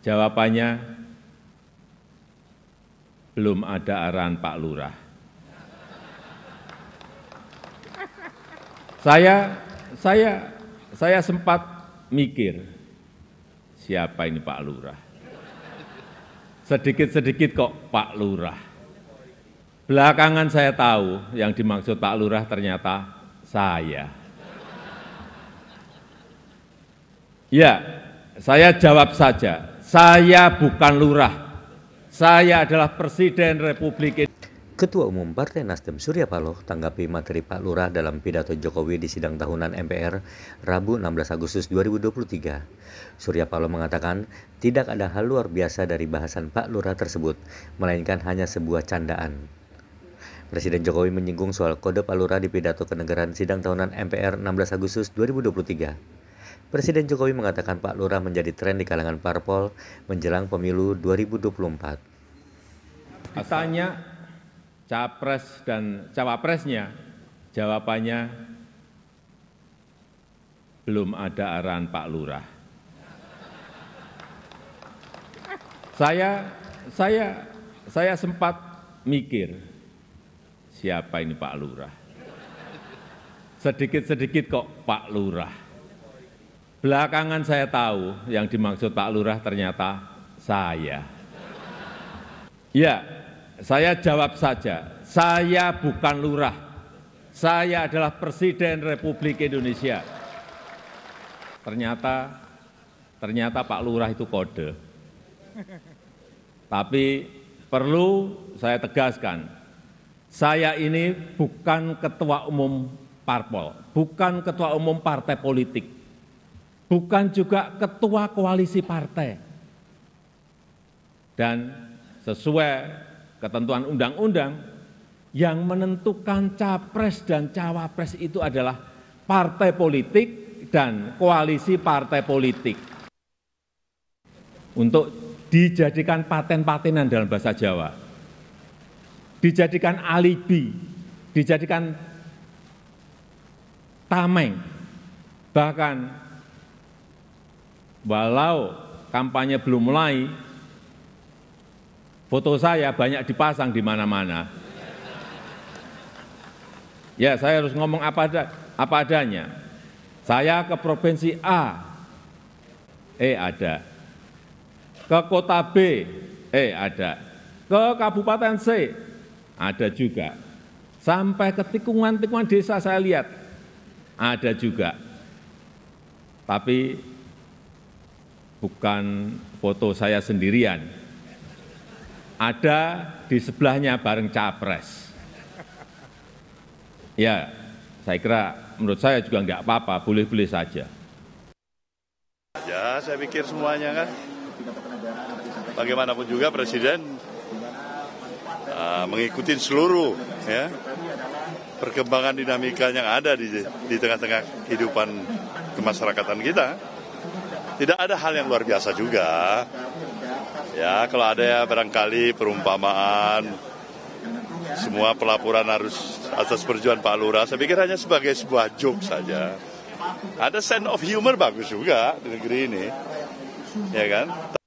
Jawabannya, belum ada arahan Pak Lurah. Saya saya saya sempat mikir siapa ini Pak Lurah. Sedikit-sedikit kok Pak Lurah. Belakangan saya tahu yang dimaksud Pak Lurah ternyata saya. Ya, saya jawab saja. Saya bukan lurah. Saya adalah Presiden Republik Indonesia. Ketua Umum Partai Nasdem Surya Paloh tanggapi materi Pak Lurah dalam pidato Jokowi di sidang tahunan MPR Rabu 16 Agustus 2023. Surya Paloh mengatakan tidak ada hal luar biasa dari bahasan Pak Lurah tersebut, melainkan hanya sebuah candaan. Presiden Jokowi menyinggung soal kode Pak Lurah di pidato kenegaraan sidang tahunan MPR 16 Agustus 2023. Presiden Jokowi mengatakan Pak Lurah menjadi tren di kalangan parpol menjelang pemilu 2024. Ditanya capres dan cawapresnya, jawabannya belum ada arahan Pak Lurah. Saya saya saya sempat mikir siapa ini Pak Lurah. Sedikit-sedikit kok Pak Lurah. Belakangan saya tahu yang dimaksud Pak Lurah ternyata saya. Ya, saya jawab saja. Saya bukan lurah. Saya adalah Presiden Republik Indonesia. Ternyata ternyata Pak Lurah itu kode. Tapi perlu saya tegaskan, saya ini bukan ketua umum parpol, bukan ketua umum partai politik bukan juga ketua koalisi partai. Dan sesuai ketentuan undang-undang, yang menentukan capres dan cawapres itu adalah partai politik dan koalisi partai politik. Untuk dijadikan paten-patenan dalam bahasa Jawa. Dijadikan alibi, dijadikan tameng, bahkan walau kampanye belum mulai, foto saya banyak dipasang di mana-mana. Ya, saya harus ngomong apa, ada, apa adanya. Saya ke provinsi A, eh ada. Ke kota B, eh ada. Ke kabupaten C, ada juga. Sampai ke tikungan-tikungan desa saya lihat, ada juga. Tapi bukan foto saya sendirian. Ada di sebelahnya bareng capres. Ya, saya kira menurut saya juga enggak apa-apa, boleh-boleh saja. Ya, saya pikir semuanya kan. Bagaimanapun juga Presiden uh, mengikuti seluruh ya perkembangan dinamika yang ada di di tengah-tengah kehidupan kemasyarakatan kita tidak ada hal yang luar biasa juga. Ya, kalau ada ya barangkali perumpamaan semua pelaporan harus atas perjuangan Pak Lurah. Saya pikir hanya sebagai sebuah joke saja. Ada sense of humor bagus juga di negeri ini. Ya kan?